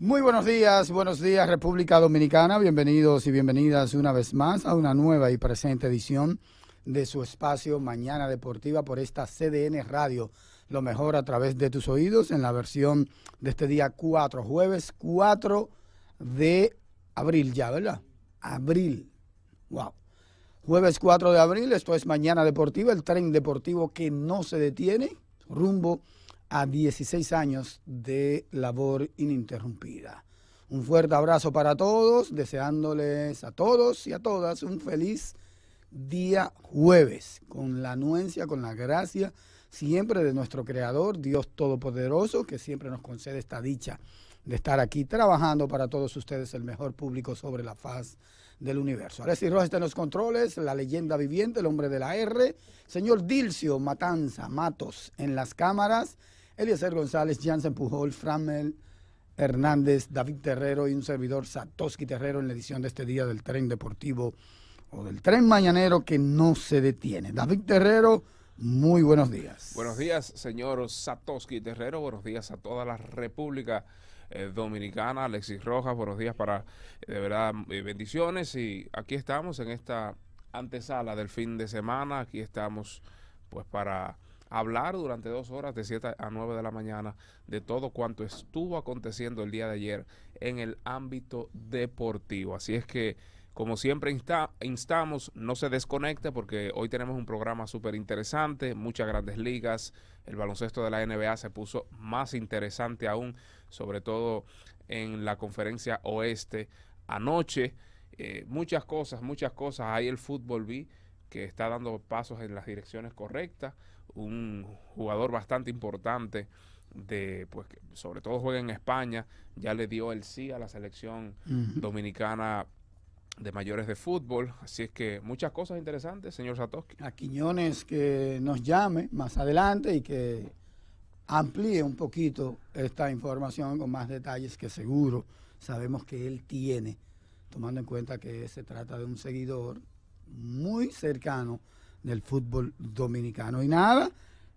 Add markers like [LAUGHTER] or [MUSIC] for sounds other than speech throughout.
Muy buenos días, buenos días República Dominicana, bienvenidos y bienvenidas una vez más a una nueva y presente edición de su espacio Mañana Deportiva por esta CDN Radio, lo mejor a través de tus oídos en la versión de este día 4, jueves 4 de abril ya, ¿verdad? Abril, wow. Jueves 4 de abril, esto es Mañana Deportiva, el tren deportivo que no se detiene rumbo a 16 años de labor ininterrumpida. Un fuerte abrazo para todos, deseándoles a todos y a todas un feliz día jueves, con la anuencia, con la gracia siempre de nuestro Creador, Dios Todopoderoso, que siempre nos concede esta dicha de estar aquí trabajando para todos ustedes el mejor público sobre la faz del universo. Alexis Rojas está en los controles, la leyenda viviente, el hombre de la R, señor Dilcio Matanza Matos en las cámaras Eliezer González, Jansen Pujol, Framel Hernández, David Terrero y un servidor Satoski Terrero en la edición de este día del tren deportivo o del tren mañanero que no se detiene. David Terrero, muy buenos días. Buenos días, señor Satoski Terrero, buenos días a toda la República. Eh, dominicana, Alexis Rojas, buenos días para eh, de verdad eh, bendiciones y aquí estamos en esta antesala del fin de semana, aquí estamos pues para hablar durante dos horas de 7 a 9 de la mañana de todo cuanto estuvo aconteciendo el día de ayer en el ámbito deportivo. Así es que, como siempre instamos, no se desconecte porque hoy tenemos un programa súper interesante, muchas grandes ligas, el baloncesto de la NBA se puso más interesante aún, sobre todo en la conferencia oeste anoche. Eh, muchas cosas, muchas cosas. hay el fútbol vi que está dando pasos en las direcciones correctas un jugador bastante importante de pues sobre todo juega en España, ya le dio el sí a la selección dominicana de mayores de fútbol, así es que muchas cosas interesantes, señor Satoshi. A Quiñones que nos llame más adelante y que amplíe un poquito esta información con más detalles que seguro sabemos que él tiene, tomando en cuenta que se trata de un seguidor muy cercano del fútbol dominicano. Y nada,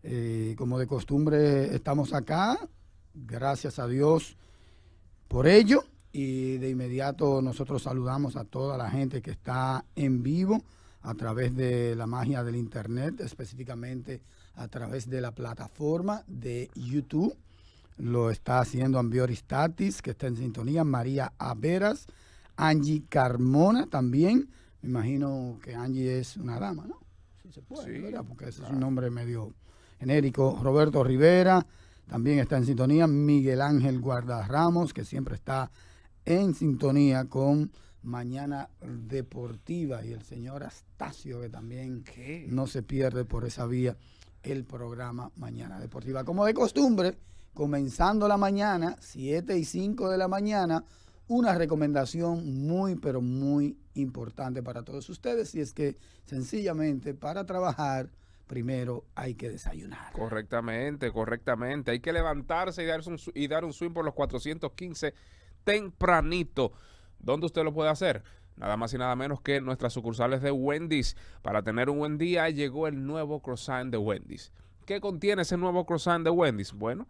eh, como de costumbre estamos acá, gracias a Dios por ello. Y de inmediato nosotros saludamos a toda la gente que está en vivo a través de la magia del Internet, específicamente a través de la plataforma de YouTube. Lo está haciendo Ambioris Tatis, que está en sintonía, María Averas, Angie Carmona también. Me imagino que Angie es una dama, ¿no? se puede, Porque ese es un nombre medio genérico. Roberto Rivera también está en sintonía. Miguel Ángel Guardarramos, que siempre está en sintonía con Mañana Deportiva. Y el señor Astacio, que también no se pierde por esa vía el programa Mañana Deportiva. Como de costumbre, comenzando la mañana, 7 y 5 de la mañana una recomendación muy, pero muy importante para todos ustedes y es que sencillamente para trabajar primero hay que desayunar. Correctamente, correctamente. Hay que levantarse y, y dar un swing por los 415 tempranito. ¿Dónde usted lo puede hacer? Nada más y nada menos que nuestras sucursales de Wendy's. Para tener un buen día llegó el nuevo croissant de Wendy's. ¿Qué contiene ese nuevo croissant de Wendy's? Bueno,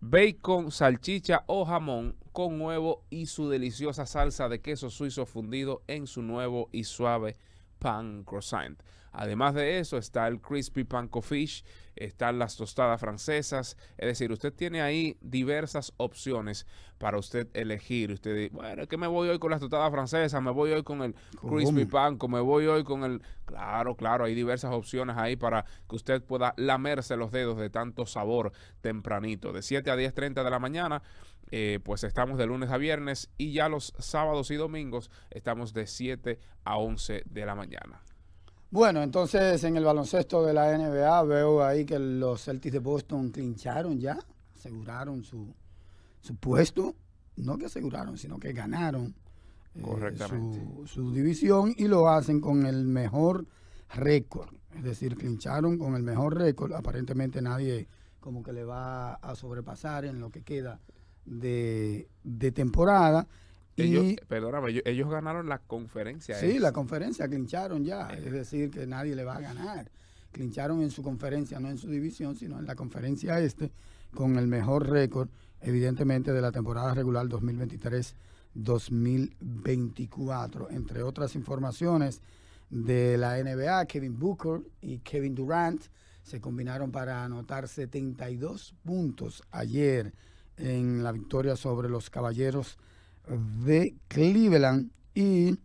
bacon, salchicha o jamón con huevo y su deliciosa salsa de queso suizo fundido en su nuevo y suave pan croissant. Además de eso está el crispy panko fish, están las tostadas francesas, es decir, usted tiene ahí diversas opciones para usted elegir. Usted dice, bueno, que me voy hoy con las tostadas francesas, me voy hoy con el crispy panko, me voy hoy con el... Claro, claro, hay diversas opciones ahí para que usted pueda lamerse los dedos de tanto sabor tempranito. De 7 a 10.30 de la mañana eh, pues estamos de lunes a viernes y ya los sábados y domingos estamos de 7 a 11 de la mañana. Bueno, entonces en el baloncesto de la NBA veo ahí que los Celtics de Boston clincharon ya, aseguraron su, puesto, no que aseguraron, sino que ganaron eh, Su, su, división y lo hacen con el mejor récord, es decir, clincharon con el mejor récord, aparentemente nadie como que le va a sobrepasar en lo que queda de, temporada. Ellos, y, ellos, ganaron la conferencia. Sí, la conferencia, clincharon ya. Eh. Es decir, que nadie le va a ganar. Clincharon en su conferencia, no en su división, sino en la conferencia este, con el mejor récord, evidentemente, de la temporada regular 2023-2024. Entre otras informaciones de la NBA, Kevin Booker y Kevin Durant se combinaron para anotar 72 puntos ayer en la victoria sobre los Caballeros de Cleveland y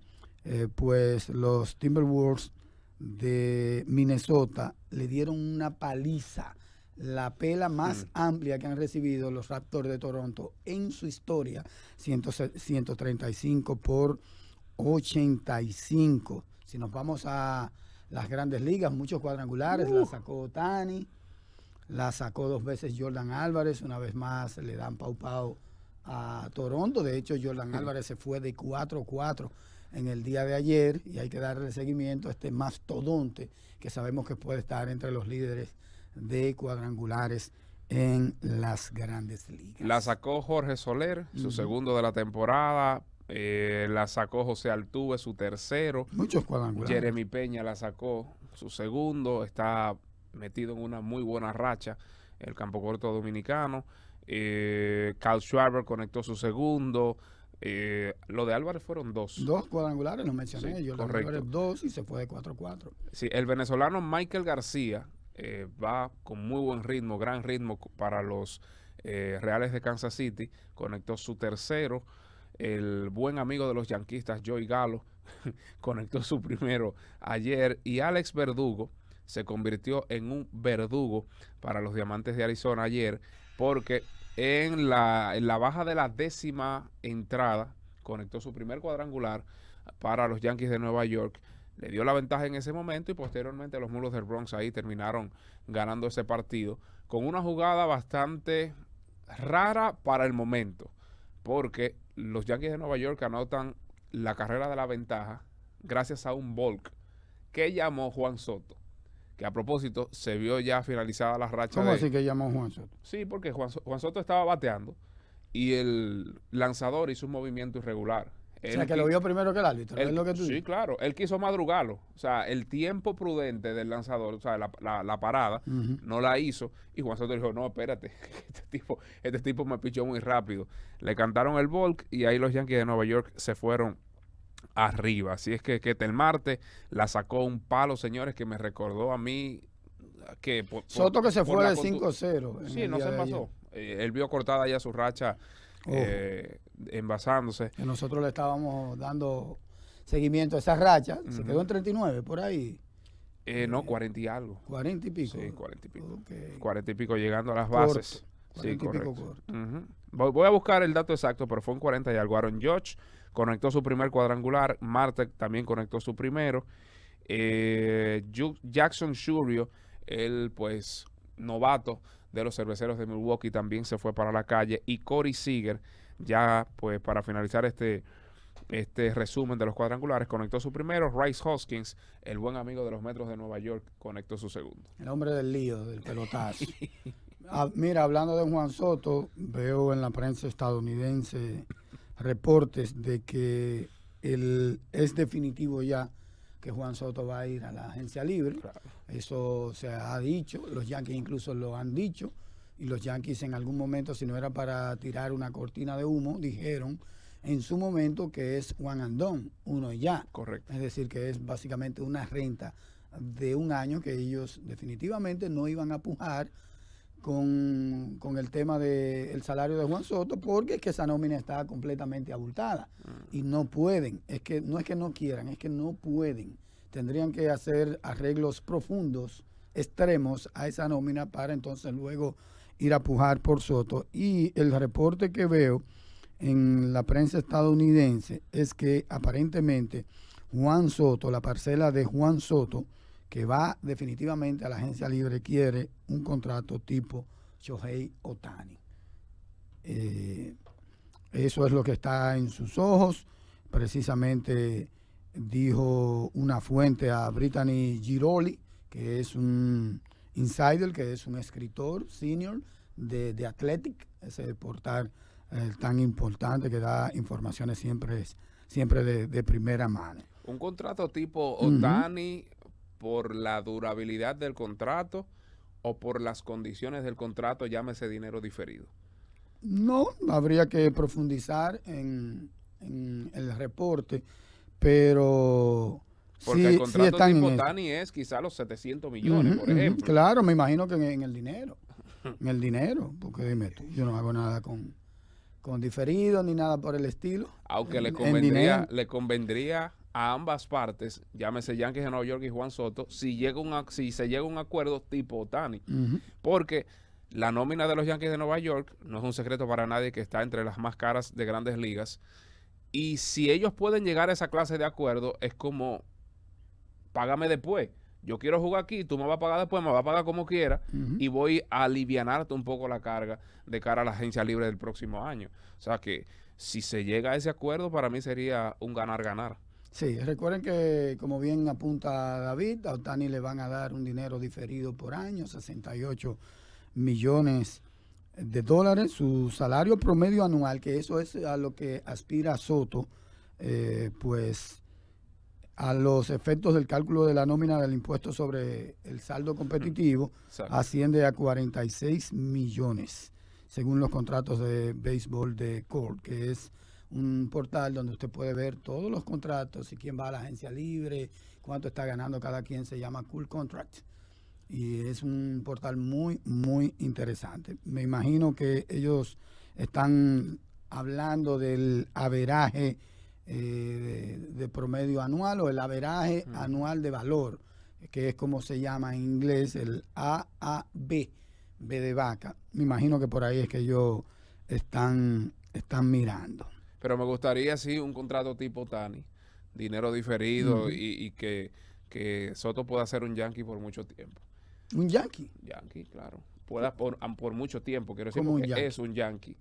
eh, pues los Timberwolves de Minnesota le dieron una paliza, la pela más mm. amplia que han recibido los Raptors de Toronto en su historia, 135 por 85. Si nos vamos a las grandes ligas, muchos cuadrangulares, la sacó Tani. La sacó dos veces Jordan Álvarez, una vez más le dan pau a Toronto. De hecho, Jordan Álvarez se fue de 4-4 en el día de ayer y hay que darle seguimiento a este mastodonte que sabemos que puede estar entre los líderes de cuadrangulares en las grandes ligas. La sacó Jorge Soler, su segundo de la temporada. Eh, la sacó José Altuve, su tercero. Muchos cuadrangulares. Jeremy Peña la sacó, su segundo. Está metido en una muy buena racha el campo corto dominicano. Carl eh, Schwarber conectó su segundo. Eh, lo de Álvarez fueron dos. Dos cuadrangulares, no mencioné Dos y se fue de 4-4. Sí, el venezolano Michael García eh, va con muy buen ritmo, gran ritmo para los Reales de Kansas City. Conectó su tercero. El buen amigo de los yanquistas, Joey Galo, [LAUGHS] conectó su primero ayer. Y Alex Verdugo, se convirtió en un verdugo para los Diamantes de Arizona ayer, porque en la, baja de la décima entrada conectó su primer cuadrangular para los Yankees de Nueva York le dio la ventaja en ese momento y posteriormente los mulos del Bronx ahí terminaron ganando ese partido con una jugada bastante rara para el momento, porque los Yankees de Nueva York anotan la carrera de la ventaja gracias a un volk que llamó Juan Soto que a propósito se vio ya finalizada la racha. ¿Cómo así que llamó Juan Soto? Sí, porque Juan, Soto estaba bateando y el lanzador hizo un movimiento irregular. o sea, que lo vio primero que el árbitro, es lo que tú Sí, claro, él quiso madrugarlo. O sea, el tiempo prudente del lanzador, o sea, la, parada, no la hizo. Y Juan Soto dijo, no, espérate, [LAUGHS] este tipo, este tipo me pichó muy rápido. Le cantaron el Volk y ahí los Yankees de Nueva York se fueron arriba. Así es que, el martes la sacó un palo, señores, que me recordó a mí que... Soto que se fue de 5-0. Sí, no se pasó. Eh, él vio cortada ya su racha eh, envasándose. nosotros le estábamos dando seguimiento a esa racha. Se quedó en 39 por ahí. Eh, no, 40 y algo. 40 y pico. Sí, 40 y pico. y pico llegando a las bases. pico corto. voy, a buscar el dato exacto, pero fue un 40 y algo. Aaron George conectó su primer cuadrangular, Marte también conectó su primero. Eh, Jackson Shurio, el pues novato de los cerveceros de Milwaukee, también se fue para la calle. Y Cory Seager, ya pues para finalizar este, este resumen de los cuadrangulares, conectó su primero. Rice Hoskins, el buen amigo de los metros de Nueva York, conectó su segundo. El hombre del lío, del pelotazo. [LAUGHS] Ah, mira, hablando de Juan Soto, veo en la prensa estadounidense reportes de que es definitivo ya que Juan Soto va a ir a la agencia libre. Eso se ha dicho, los Yankees incluso lo han dicho, y los Yankees en algún momento, si no era para tirar una cortina de humo, dijeron en su momento que es Juan Andón, uno ya. Correcto. Es decir, que es básicamente una renta de un año que ellos definitivamente no iban a pujar con, con el tema del salario de Juan Soto, porque es que esa nómina está completamente abultada mm. y no pueden, es que no es que no quieran, es que no pueden. Tendrían que hacer arreglos profundos, extremos a esa nómina para entonces luego ir a pujar por Soto. Y el reporte que veo en la prensa estadounidense es que aparentemente Juan Soto, la parcela de Juan Soto, que va definitivamente a la agencia libre, quiere un contrato tipo Shohei Otani. Eh, eso es lo que está en sus ojos. Precisamente dijo una fuente a Brittany Giroli, que es un insider, que es un escritor senior de, de Athletic, ese portal eh, tan importante que da informaciones siempre, siempre de, primera mano. Un contrato tipo Otani, por la durabilidad del contrato o por las condiciones del contrato, llámese dinero diferido? No, habría que profundizar en, el reporte, pero... Porque sí, el contrato es quizá los 700 millones, por ejemplo. claro, me imagino que en, el dinero. [LAUGHS] en el dinero, porque dime tú, yo no hago nada con, con diferido ni nada por el estilo. Aunque le convendría, le convendría a ambas partes, llámese Yankees de Nueva York y Juan Soto, si, llega un, se llega a un acuerdo tipo Tani Porque la nómina de los Yankees de Nueva York no es un secreto para nadie que está entre las más caras de grandes ligas. Y si ellos pueden llegar a esa clase de acuerdo, es como, págame después. Yo quiero jugar aquí, tú me vas a pagar después, me vas a pagar como quiera y voy a alivianarte un poco la carga de cara a la agencia libre del próximo año. O sea que si se llega a ese acuerdo, para mí sería un ganar-ganar. Sí, recuerden que, como bien apunta David, a Otani le van a dar un dinero diferido por año, 68 millones de dólares, su salario promedio anual, que eso es a lo que aspira Soto, eh, pues a los efectos del cálculo de la nómina del impuesto sobre el saldo competitivo, asciende a 46 millones, según los contratos de béisbol de Core, que es un portal donde usted puede ver todos los contratos y quién va a la agencia libre, cuánto está ganando cada quien, se llama Cool Contract. Y es un portal muy, muy interesante. Me imagino que ellos están hablando del averaje eh, de, promedio anual o el averaje anual de valor, que es como se llama en inglés el AAB, B de vaca. Me imagino que por ahí es que ellos están, están mirando. Pero me gustaría, sí, un contrato tipo Tani, dinero diferido y, que, Soto pueda ser un yankee por mucho tiempo. ¿Un yankee? Yankee, claro. Pueda por, por mucho tiempo, quiero decir, es un yankee.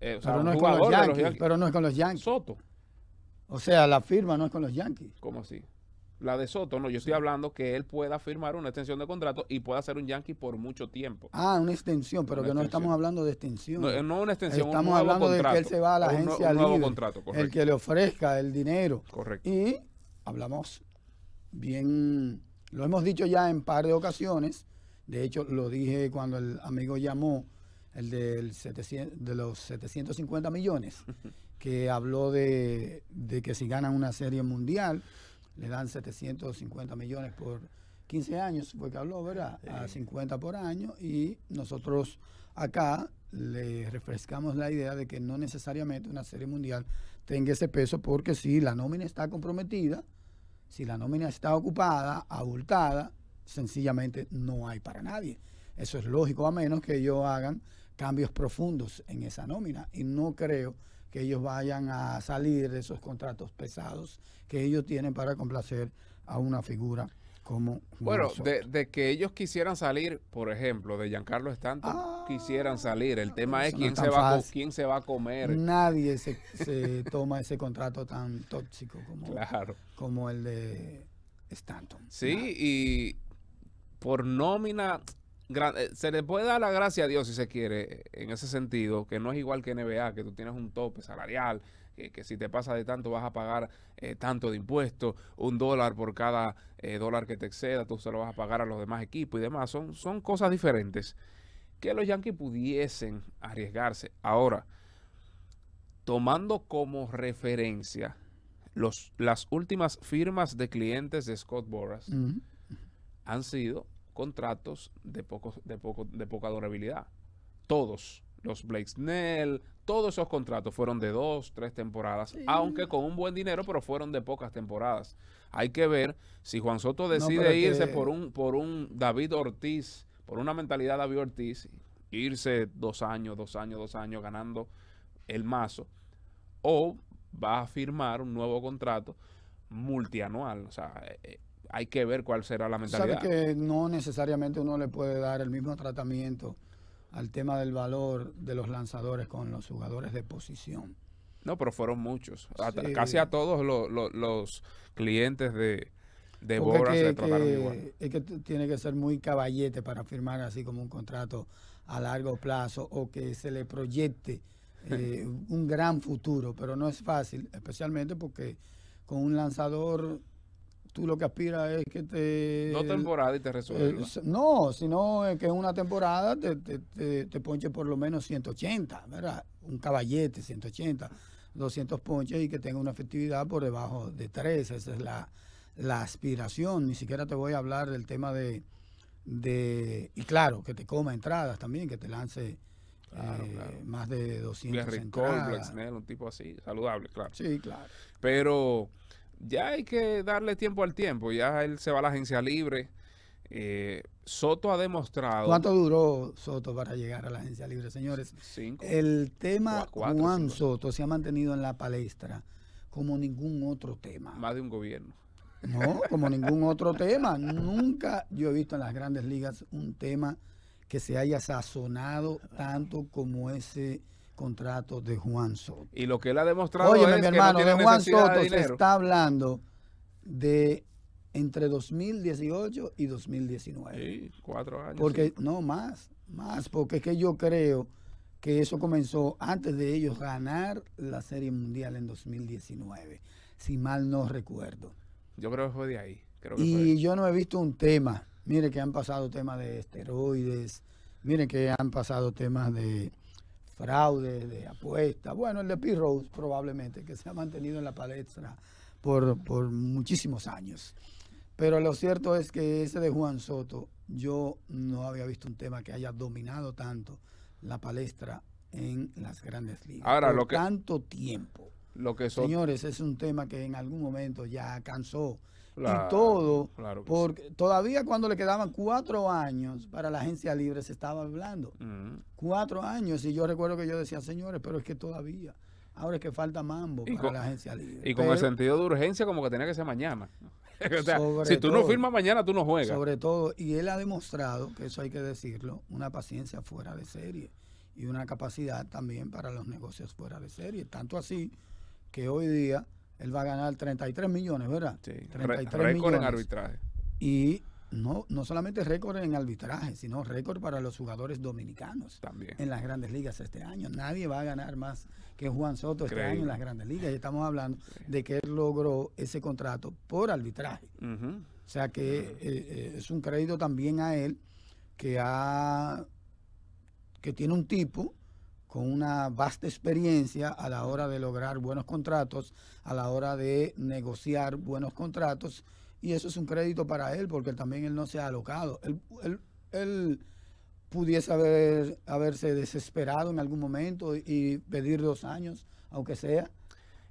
Eh, pero, no es con pero no es con los Yankees. Soto. O sea, la firma no es con los Yankees. ¿Cómo así? la de Soto, no, yo estoy hablando que él pueda firmar una extensión de contrato y pueda ser un Yankee por mucho tiempo. Ah, una extensión, pero que no estamos hablando de extensión. No, eh, no una extensión, estamos hablando de que él se va a la agencia libre, el que le ofrezca el dinero. Correcto. Y hablamos bien, lo hemos dicho ya en par de ocasiones, de hecho lo dije cuando el amigo llamó, el del de los 750 millones, [LAUGHS] que habló de, de que si ganan una serie mundial le dan 750 millones por 15 años, fue que habló, ¿verdad? A 50 por año y nosotros acá le refrescamos la idea de que no necesariamente una serie mundial tenga ese peso porque si la nómina está comprometida, si la nómina está ocupada, abultada, sencillamente no hay para nadie. Eso es lógico a menos que ellos hagan cambios profundos en esa nómina y no creo que ellos vayan a salir de esos contratos pesados que ellos tienen para complacer a una figura como bueno de, que ellos quisieran salir por ejemplo de Giancarlo Stanton ah, quisieran salir el tema es quién se va se va a comer nadie [LAUGHS] se, toma ese contrato tan tóxico como como el de Stanton sí y por nómina eh, se le puede dar la gracia a Dios si se quiere, en ese sentido, que no es igual que NBA, que tú tienes un tope salarial, que, si te pasa de tanto vas a pagar eh, tanto de impuestos, un dólar por cada eh, dólar que te exceda, tú se lo vas a pagar a los demás equipos y demás. Son, son cosas diferentes que los Yankees pudiesen arriesgarse. Ahora, tomando como referencia los, las últimas firmas de clientes de Scott Boras, han sido contratos de, poco, de, poco, de poca durabilidad. Todos, los Blake Snell, todos esos contratos fueron de dos, tres temporadas, aunque con un buen dinero, pero fueron de pocas temporadas. Hay que ver si Juan Soto decide irse por, un, por un David Ortiz, por una mentalidad David Ortiz, irse dos años, dos años, dos años ganando el mazo, o va a firmar un nuevo contrato multianual. O sea, eh, eh, hay que ver cuál será la mentalidad. Sabe que no necesariamente uno le puede dar el mismo tratamiento al tema del valor de los lanzadores con los jugadores de posición. No, pero fueron muchos. Casi a todos los clientes de, de se trataron igual. Es que tiene que ser muy caballete para firmar así como un contrato a largo plazo o que se le proyecte [LAUGHS] eh, un gran futuro, pero no es fácil, especialmente porque con un lanzador tú lo que aspiras es que te... No temporada y te resuelva. Eh, no, sino eh, que en una temporada te, te, te, ponche por lo menos 180, ¿verdad? Un caballete, 180, 200 ponches y que tenga una efectividad por debajo de 3. Esa es la, aspiración. Ni siquiera te voy a hablar del tema de... de y claro, que te coma entradas también, que te lance... Eh, más de 200 Black un tipo así, saludable, claro. Sí, claro. Pero ya hay que darle tiempo al tiempo. Ya él se va a la agencia libre. Eh, Soto ha demostrado. ¿Cuánto duró Soto para llegar a la agencia libre, señores? Cinco. El tema Juan Soto se ha mantenido en la palestra como ningún otro tema. Más de un gobierno. No, como ningún otro tema. Nunca yo he visto en las grandes ligas un tema que se haya sazonado tanto como ese contrato de Juan Soto. Y lo que él ha demostrado Oye, mi hermano, de Juan Soto se está hablando de entre 2018 y 2019. Sí, cuatro años. Porque, no, más, más, porque es que yo creo que eso comenzó antes de ellos ganar la Serie Mundial en 2019, si mal no recuerdo. Yo creo que fue de ahí. y yo no he visto un tema. Mire que han pasado temas de esteroides, mire que han pasado temas de fraude, de apuesta. Bueno, el de P. Rose probablemente, que se ha mantenido en la palestra por, muchísimos años. Pero lo cierto es que ese de Juan Soto, yo no había visto un tema que haya dominado tanto la palestra en las grandes ligas. Ahora, lo que, tanto tiempo. Lo que Señores, es un tema que en algún momento ya cansó y todo. porque todavía cuando le quedaban cuatro años para la agencia libre se estaba hablando. Mm. Cuatro años. Y yo recuerdo que yo decía, señores, pero es que todavía. Ahora es que falta mambo para la agencia libre. Y con el sentido de urgencia, como que tenía que ser mañana. [LAUGHS] si tú no firmas mañana, tú no juegas. Sobre todo, y él ha demostrado, que eso hay que decirlo, una paciencia fuera de serie y una capacidad también para los negocios fuera de serie. Tanto así que hoy día él va a ganar 33 millones, ¿verdad? Sí, 33 récord en arbitraje. Y no, no solamente récord en arbitraje, sino récord para los jugadores dominicanos También. en las grandes ligas este año. Nadie va a ganar más que Juan Soto este año en las grandes ligas. Y estamos hablando de que él logró ese contrato por arbitraje. O sea que eh, eh, es un crédito también a él que ha que tiene un tipo con una vasta experiencia a la hora de lograr buenos contratos, a la hora de negociar buenos contratos. Y eso es un crédito para él porque también él no se ha alocado. Él, él, él pudiese haber, haberse desesperado en algún momento y pedir dos años, aunque sea.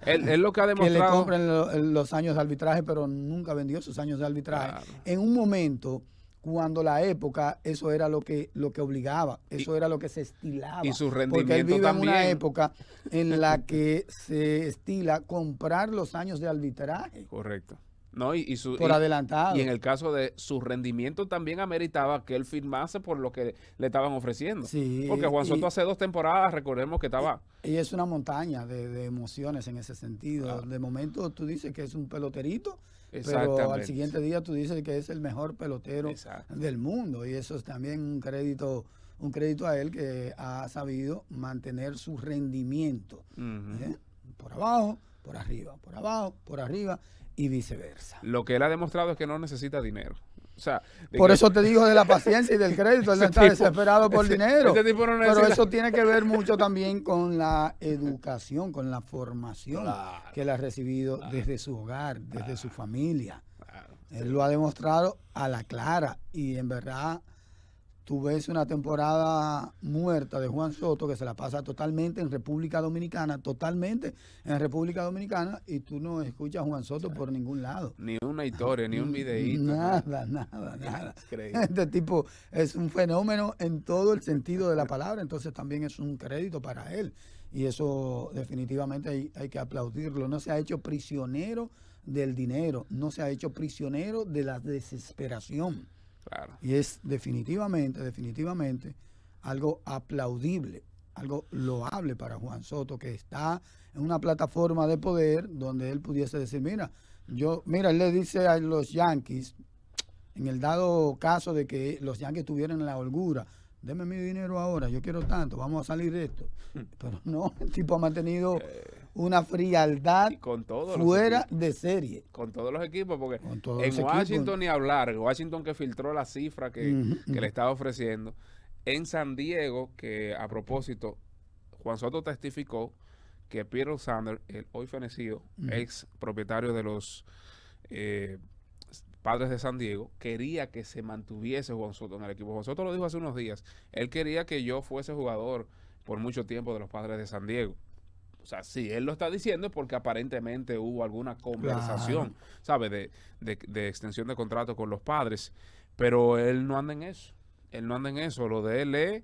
Él, lo que ha demostrado. Que le compren los años de arbitraje, pero nunca vendió sus años de arbitraje. En un momento cuando la época eso era lo que lo que obligaba, eso era lo que se estilaba. Y su rendimiento Porque él vive en una época en la que se estila comprar los años de arbitraje. Correcto. No, y, su, por adelantado. Y en el caso de su rendimiento también ameritaba que él firmase por lo que le estaban ofreciendo. Sí, Porque Juan Soto hace dos temporadas, recordemos que estaba... Y es una montaña de, emociones en ese sentido. De momento tú dices que es un peloterito pero al siguiente día tú dices que es el mejor pelotero del mundo y eso es también un crédito un crédito a él que ha sabido mantener su rendimiento. ¿eh? Por abajo, por arriba, por abajo, por arriba y viceversa. Lo que él ha demostrado es que no necesita dinero por eso te digo de la paciencia y del crédito, [LAUGHS] él no está desesperado por dinero. pero eso tiene que ver mucho también con la educación, con la formación que él ha recibido desde su hogar, desde su familia. él lo ha demostrado a la clara y en verdad Tú ves una temporada muerta de Juan Soto que se la pasa totalmente en República Dominicana, totalmente en República Dominicana, y tú no escuchas a Juan Soto por ningún lado. Ni una historia, ni un [LAUGHS] videíto. Nada, nada, nada. Este tipo es un fenómeno en todo el sentido de la palabra, entonces también es un crédito para él. Y eso definitivamente hay, hay que aplaudirlo. No se ha hecho prisionero del dinero, no se ha hecho prisionero de la desesperación y es definitivamente, definitivamente algo aplaudible, algo loable para Juan Soto, que está en una plataforma de poder donde él pudiese decir, mira, yo, mira, él le dice a los Yankees, en el dado caso de que los Yankees tuvieran la holgura, deme mi dinero ahora, yo quiero tanto, vamos a salir de esto. Hmm. Pero no, el tipo ha mantenido... Eh, una frialdad fuera de serie. Con todos los equipos, porque en Washington ni hablar, Washington que filtró la cifra que, le estaba ofreciendo, en San Diego, que a propósito, Juan Soto testificó que Peter Sander, el hoy fenecido ex propietario de los eh, padres de San Diego, quería que se mantuviese Juan Soto en el equipo. Juan Soto lo dijo hace unos días. Él quería que yo fuese jugador por mucho tiempo de los padres de San Diego o sea, si él lo está diciendo es porque aparentemente hubo alguna conversación, ¿sabe?, ¿sabes? De, extensión de contrato con los padres, pero él no anda en eso, él no anda en eso, lo de él es,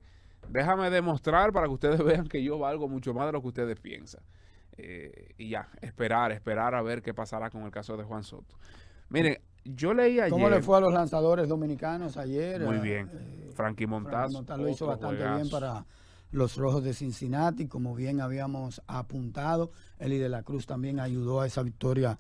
déjame demostrar para que ustedes [LAUGHS] vean que yo valgo mucho más de lo que ustedes piensan. Eh, y ya, esperar, esperar a ver qué pasará con el caso de Juan Soto. Miren, yo leí ayer. ¿Cómo le fue a los lanzadores dominicanos ayer? Muy ah, bien. Eh, Frankie Montas. lo hizo bastante bien para los Rojos de Cincinnati, como bien habíamos apuntado. Eli de la Cruz también ayudó a esa victoria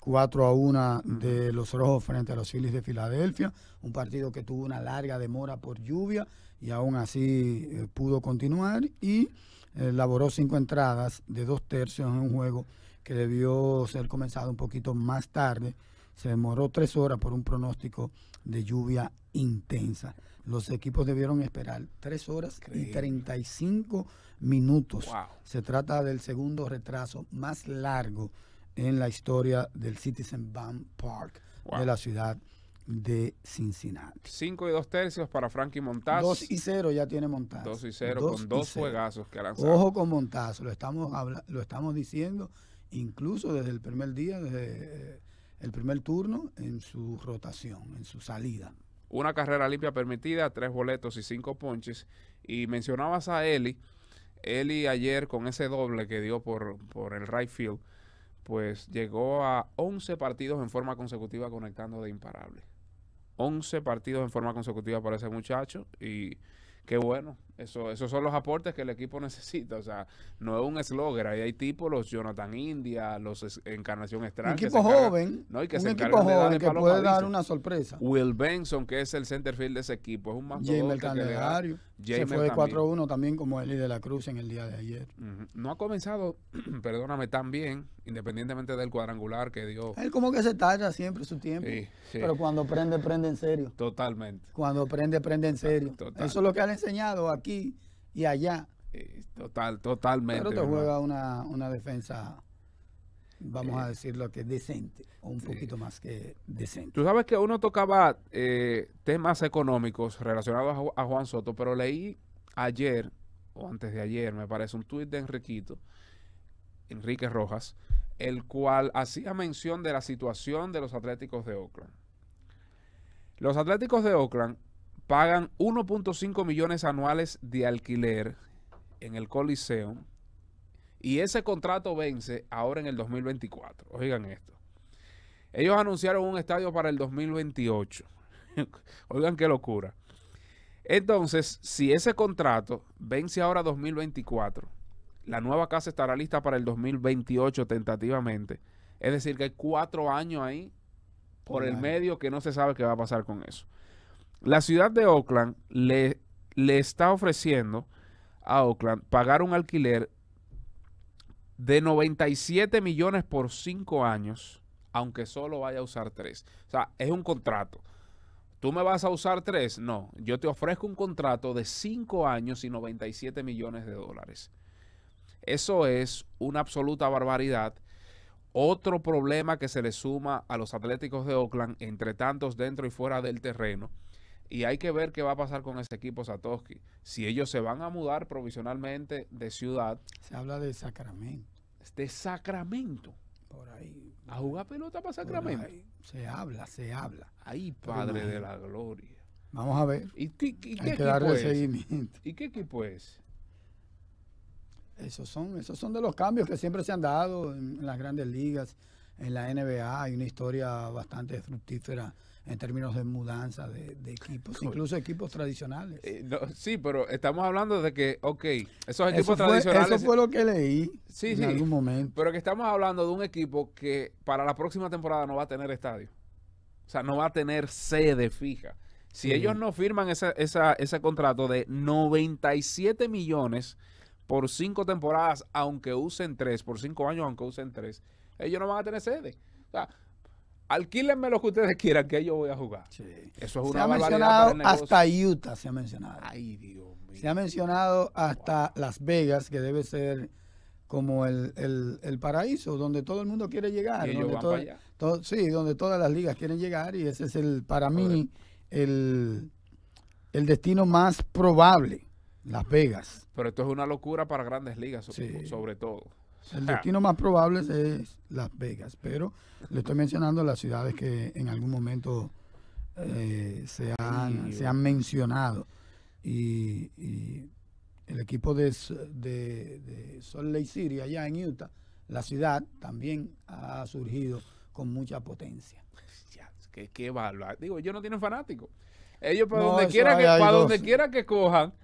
4 a 1 de los Rojos frente a los Phillies de Filadelfia, un partido que tuvo una larga demora por lluvia y aún así eh, pudo continuar y elaboró eh, laboró cinco entradas de dos tercios en un juego que debió ser comenzado un poquito más tarde se demoró tres horas por un pronóstico de lluvia intensa. Los equipos debieron esperar tres horas treinta y 35 minutos. Se trata del segundo retraso más largo en la historia del Citizen Bank Park de la ciudad de Cincinnati. Cinco y dos tercios para Frankie Montaz. Dos y cero ya tiene Montaz. Dos y cero con dos juegazos que Ojo con Montaz, lo estamos, lo estamos diciendo incluso desde el primer día, desde eh, el primer turno en su rotación, en su salida. Una carrera limpia permitida, tres boletos y cinco ponches. Y mencionabas a Eli. Eli ayer con ese doble que dio por, el right field, pues llegó a 11 partidos en forma consecutiva conectando de imparable. 11 partidos en forma consecutiva para ese muchacho y qué bueno, eso, esos son los aportes que el equipo necesita. O sea, no es un slogger. Ahí hay tipos, los Jonathan India, los Encarnación Estrada. Un equipo joven. un equipo joven que puede dar una sorpresa. Will Benson, que es el centerfield de ese equipo, es un más que, se fue de 4-1 también como Eli de la Cruz en el día de ayer. No ha comenzado, [CLEARS THROAT] perdóname, tan bien, independientemente del cuadrangular que dio. Él como que se talla siempre su tiempo. Pero cuando prende, prende en serio. Totalmente. Cuando prende, prende en serio. Eso es lo que han enseñado aquí y allá. Eh, total, totalmente. Pero te juega una, una defensa vamos eh, a decirlo que es decente, o un poquito más que decente. Tú sabes que uno tocaba eh, temas económicos relacionados a, a, Juan Soto, pero leí ayer, o antes de ayer, me parece, un tuit de Enriquito, Enrique Rojas, el cual hacía mención de la situación de los Atléticos de Oakland. Los Atléticos de Oakland pagan 1.5 millones anuales de alquiler en el Coliseum y ese contrato vence ahora en el 2024. Oigan esto. Ellos anunciaron un estadio para el 2028. [LAUGHS] Oigan qué locura. Entonces, si ese contrato vence ahora 2024, la nueva casa estará lista para el 2028 tentativamente. Es decir, que hay cuatro años ahí por el medio que no se sabe qué va a pasar con eso. La ciudad de Oakland le, le está ofreciendo a Oakland pagar un alquiler de 97 millones por 5 años, aunque solo vaya a usar 3. O sea, es un contrato. ¿Tú me vas a usar 3? No, yo te ofrezco un contrato de 5 años y 97 millones de dólares. Eso es una absoluta barbaridad. Otro problema que se le suma a los Atléticos de Oakland, entre tantos dentro y fuera del terreno, y hay que ver qué va a pasar con ese equipo Satoshi. Si ellos se van a mudar provisionalmente de ciudad. Se habla de Sacramento. De Sacramento. Por ahí. A jugar pelota para Sacramento. se habla, se habla. Ahí, Padre de la Gloria. Vamos a ver. ¿Y hay que darle seguimiento. ¿Y qué equipo es? Esos son, esos son de los cambios que siempre se han dado en las grandes ligas, en la NBA. Hay una historia bastante fructífera en términos de mudanza de, equipos, incluso equipos tradicionales. Eh, sí, pero estamos hablando de que, ok, esos equipos tradicionales. Eso fue lo que leí en algún momento. Pero que estamos hablando de un equipo que para la próxima temporada no va a tener estadio. O sea, no va a tener sede fija. Si ellos no firman esa, esa, ese contrato de 97 millones por cinco temporadas, aunque usen tres, por cinco años, aunque usen tres, ellos no van a tener sede. O sea, Alquílenme lo que ustedes quieran, que yo voy a jugar. Eso es una se ha mencionado hasta Utah, se ha mencionado. Se ha mencionado hasta Las Vegas, que debe ser como el, paraíso, donde todo el mundo quiere llegar. Donde sí, donde todas las ligas quieren llegar y ese es el, para mí, el, el destino más probable, Las Vegas. Pero esto es una locura para grandes ligas, sobre todo. El ah. destino más probable es Las Vegas, pero le estoy mencionando las ciudades que en algún momento eh, se, han, mencionado. Y, el equipo de, de, Salt Lake City, allá en Utah, la ciudad también ha surgido con mucha potencia. que, ah, Digo, ellos no tienen fanáticos. Ellos para donde quiera que, para donde quiera que cojan,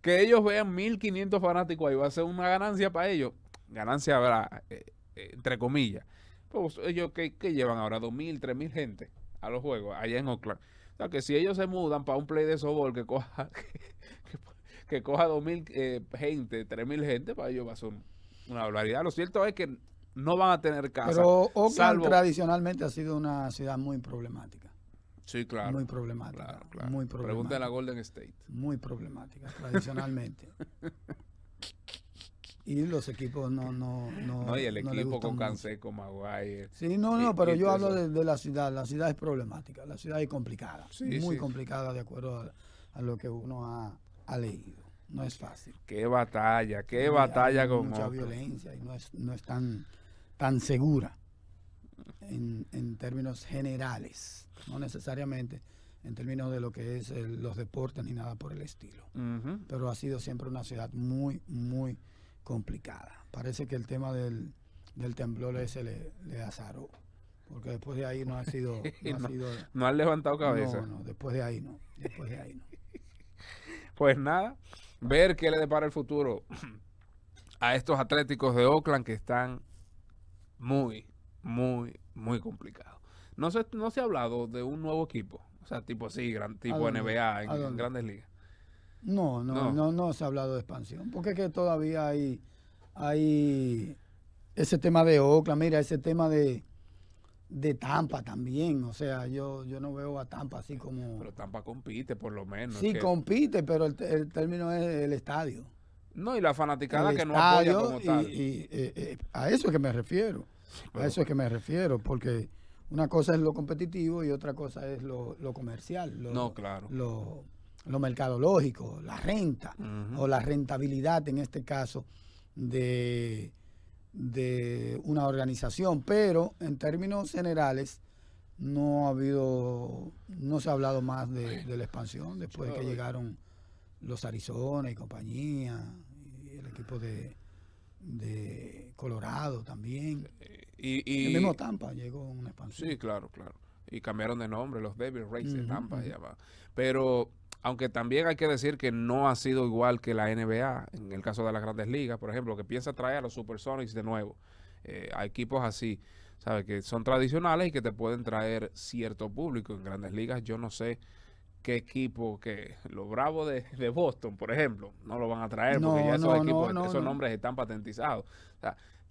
que ellos vean 1500 fanáticos ahí, va a ser una ganancia para ellos ganancia, habrá eh, eh, entre comillas. Pues, pues ellos que, llevan ahora 2.000, 3.000 gente a los juegos allá en Oakland. O sea, que si ellos se mudan para un play de softball que coja [LAUGHS] que, coja 2.000 eh, gente, 3.000 gente, para pues, ellos va a ser una barbaridad. Lo cierto es que no van a tener casa. Pero Oakland tradicionalmente ha sido una ciudad muy problemática. Sí, claro. Muy problemática. Muy problemática. a Golden State. Muy problemática, tradicionalmente. [LAUGHS] y los equipos no no no, no y el equipo con Canseco Maguire sí no no pero yo hablo de, la ciudad la ciudad es problemática la ciudad es complicada sí, muy complicada de acuerdo a, lo que uno ha, leído no es fácil qué batalla qué batalla con mucha violencia y no es no es tan tan segura en, en términos generales no necesariamente en términos de lo que es los deportes ni nada por el estilo pero ha sido siempre una ciudad muy muy complicada. Parece que el tema del, del temblor ese le, le azaró. Porque después de ahí no ha sido. [LAUGHS] No, han levantado cabeza. No, no, después de ahí no. ahí [LAUGHS] pues nada, ver qué le depara el futuro a estos atléticos de Oakland que están muy, muy, muy complicados. No se, no se ha hablado de un nuevo equipo. O sea, tipo sí gran, tipo NBA, en grandes ligas. No, no, no, no, se ha hablado de expansión, porque es que todavía hay, hay ese tema de Ocla, mira, ese tema de, Tampa también. O sea, yo, yo no veo a Tampa así como. Pero Tampa compite, por lo menos. Sí, compite, pero el, el, término es el estadio. No, y la fanaticada que no apoya como tal. Y, eh, eh, a eso es que me refiero. A eso es que me refiero, porque una cosa es lo competitivo y otra cosa es lo, comercial. no, claro. Lo, lo mercadológico, la renta o la rentabilidad en este caso de, de una organización, pero en términos generales no ha habido, no se ha hablado más de, la expansión después de que llegaron los Arizona y compañía, el equipo de, Colorado también. Y, el mismo Tampa llegó una expansión. Sí, claro, claro. Y cambiaron de nombre, los Devil Rays de Tampa, ya va. Pero aunque también hay que decir que no ha sido igual que la NBA, en el caso de las grandes ligas, por ejemplo, que piensa traer a los Supersonics de nuevo, eh, a equipos así, ¿sabes? Que son tradicionales y que te pueden traer cierto público. En grandes ligas yo no sé qué equipo que los Bravos de, Boston, por ejemplo, no lo van a traer porque ya esos, equipos, esos nombres están patentizados.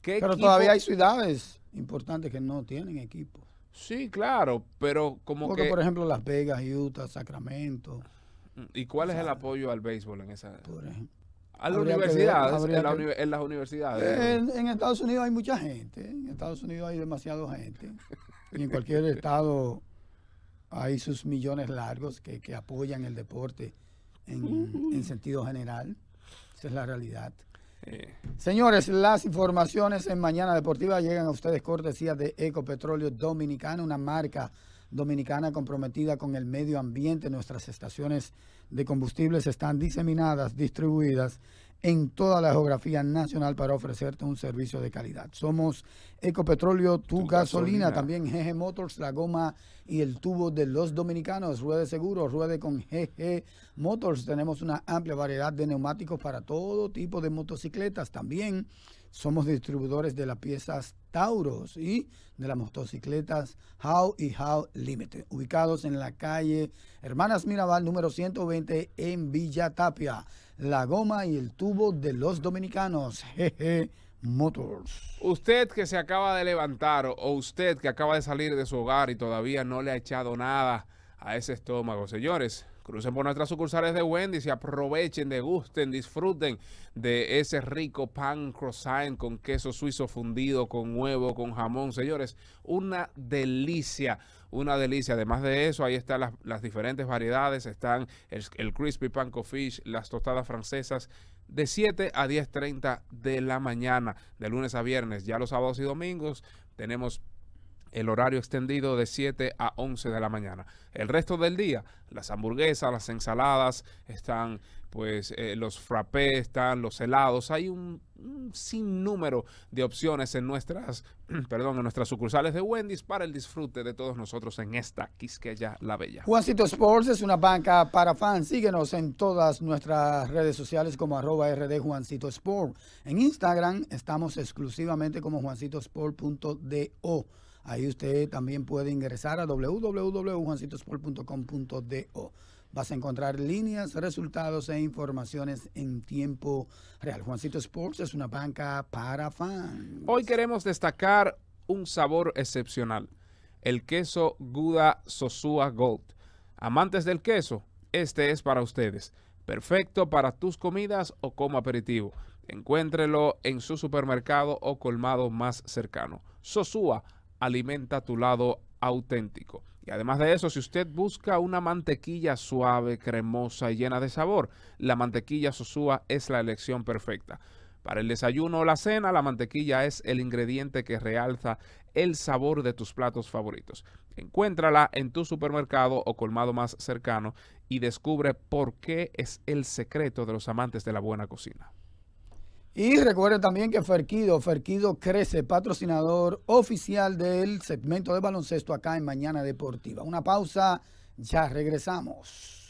pero todavía hay ciudades importantes que no tienen equipo. Sí, claro, pero como porque, que... por ejemplo, Las Vegas, Utah, Sacramento. ¿Y cuál es el apoyo al béisbol en esa? Por A las universidades, en, las universidades. En, Estados Unidos hay mucha gente, en Estados Unidos hay demasiada gente, y en cualquier [LAUGHS] estado hay sus millones largos que, apoyan el deporte en, sentido general. Esa es la realidad. Eh. Señores, las informaciones en Mañana Deportiva llegan a ustedes cortesía de Ecopetróleo Dominicano, una marca dominicana comprometida con el medio ambiente. Nuestras estaciones de combustibles están diseminadas, distribuidas en toda la geografía nacional para ofrecerte un servicio de calidad. Somos Ecopetróleo, tu, gasolina, también GG Motors, la goma y el tubo de los dominicanos, ruede seguro, ruede con GG Motors. Tenemos una amplia variedad de neumáticos para todo tipo de motocicletas. También somos distribuidores de las piezas Tauros y de las motocicletas How y How Limited, ubicados en la calle Hermanas Mirabal número 120 en Villa Tapia. La goma y el tubo de los dominicanos. Jeje. Motors. Usted que se acaba de levantar o usted que acaba de salir de su hogar y todavía no le ha echado nada a ese estómago, señores, Crucen por nuestras sucursales de Wendy y aprovechen, degusten, disfruten de ese rico pan croissant con queso suizo fundido, con huevo, con jamón. Señores, una delicia, una delicia. Además de eso, ahí están las, diferentes variedades. Están el, crispy panko fish, las tostadas francesas de 7 a 10.30 de la mañana, de lunes a viernes. Ya los sábados y domingos tenemos el horario extendido de 7 a 11 de la mañana. El resto del día, las hamburguesas, las ensaladas, están pues eh, los frappés, están los helados, hay un, sinnúmero de opciones en nuestras, [CLEARS THROAT] perdón, en nuestras sucursales de Wendy's para el disfrute de todos nosotros en esta Quisqueya La Bella. Juancito Sports es una banca para fans. Síguenos en todas nuestras redes sociales como arroba rd Juancito Sport. En Instagram estamos exclusivamente como juancitosport.do. Ahí usted también puede ingresar a www.juancitosport.com.do. Vas a encontrar líneas, resultados e informaciones en tiempo real. Juancito Sports es una banca para fans. Hoy queremos destacar un sabor excepcional, el queso Guda Sosua Gold. Amantes del queso, este es para ustedes. Perfecto para tus comidas o como aperitivo. Encuéntrelo en su supermercado o colmado más cercano. Sosua alimenta tu lado auténtico. Y además de eso, si usted busca una mantequilla suave, cremosa y llena de sabor, la mantequilla Sosúa es la elección perfecta. Para el desayuno o la cena, la mantequilla es el ingrediente que realza el sabor de tus platos favoritos. Encuéntrala en tu supermercado o colmado más cercano y descubre por qué es el secreto de los amantes de la buena cocina. Y recuerde también que Ferquido, Ferquido Crece, patrocinador oficial del segmento de baloncesto acá en Mañana Deportiva. Una pausa, ya regresamos.